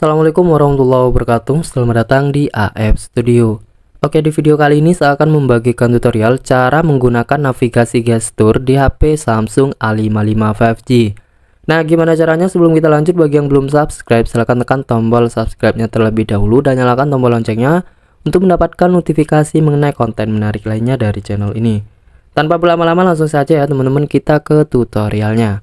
Assalamualaikum warahmatullahi wabarakatuh Selamat datang di AF Studio Oke di video kali ini saya akan membagikan tutorial cara menggunakan navigasi gestur di HP Samsung A55 5G Nah gimana caranya sebelum kita lanjut bagi yang belum subscribe silahkan tekan tombol subscribe-nya terlebih dahulu dan nyalakan tombol loncengnya untuk mendapatkan notifikasi mengenai konten menarik lainnya dari channel ini Tanpa berlama-lama langsung saja ya teman-teman kita ke tutorialnya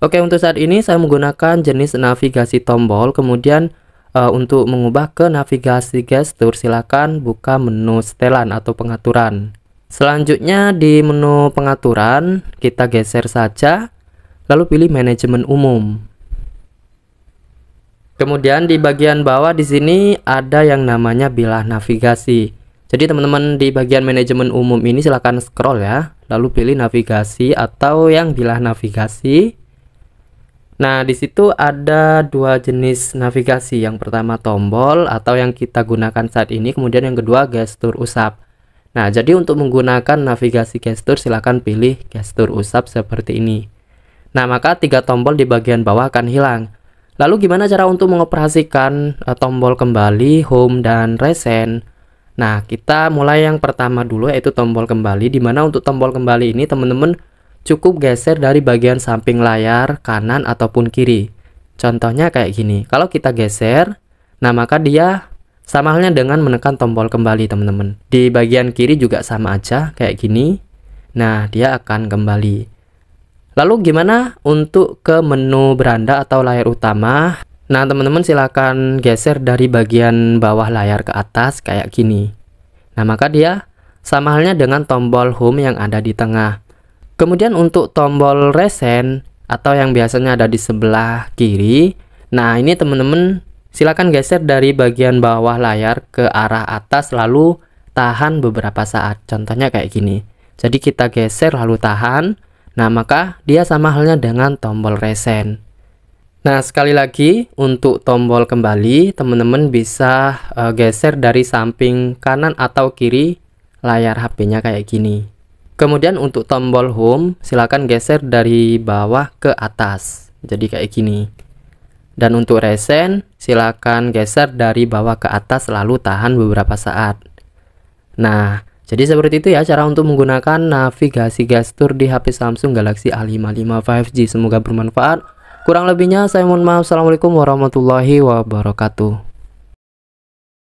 Oke untuk saat ini saya menggunakan jenis navigasi tombol kemudian e, untuk mengubah ke navigasi gestur silakan buka menu setelan atau pengaturan selanjutnya di menu pengaturan kita geser saja lalu pilih manajemen umum kemudian di bagian bawah di sini ada yang namanya bilah navigasi jadi teman-teman di bagian manajemen umum ini silahkan scroll ya lalu pilih navigasi atau yang bilah navigasi Nah, di situ ada dua jenis navigasi. Yang pertama tombol atau yang kita gunakan saat ini, kemudian yang kedua gestur usap. Nah, jadi untuk menggunakan navigasi gestur silahkan pilih gestur usap seperti ini. Nah, maka tiga tombol di bagian bawah akan hilang. Lalu gimana cara untuk mengoperasikan uh, tombol kembali, home dan recent? Nah, kita mulai yang pertama dulu yaitu tombol kembali di mana untuk tombol kembali ini teman-teman Cukup geser dari bagian samping layar kanan ataupun kiri. Contohnya kayak gini. Kalau kita geser, nah maka dia sama halnya dengan menekan tombol kembali teman-teman. Di bagian kiri juga sama aja kayak gini. Nah, dia akan kembali. Lalu gimana untuk ke menu beranda atau layar utama? Nah, teman-teman silahkan geser dari bagian bawah layar ke atas kayak gini. Nah, maka dia sama halnya dengan tombol home yang ada di tengah. Kemudian untuk tombol resen atau yang biasanya ada di sebelah kiri. Nah, ini teman-teman silakan geser dari bagian bawah layar ke arah atas lalu tahan beberapa saat. Contohnya kayak gini. Jadi kita geser lalu tahan. Nah, maka dia sama halnya dengan tombol resen. Nah, sekali lagi untuk tombol kembali, teman-teman bisa uh, geser dari samping kanan atau kiri layar HP-nya kayak gini. Kemudian untuk tombol home, silakan geser dari bawah ke atas. Jadi kayak gini. Dan untuk resen, silakan geser dari bawah ke atas lalu tahan beberapa saat. Nah, jadi seperti itu ya cara untuk menggunakan navigasi gestur di HP Samsung Galaxy A55 5G. Semoga bermanfaat. Kurang lebihnya saya mohon maaf. Assalamualaikum warahmatullahi wabarakatuh.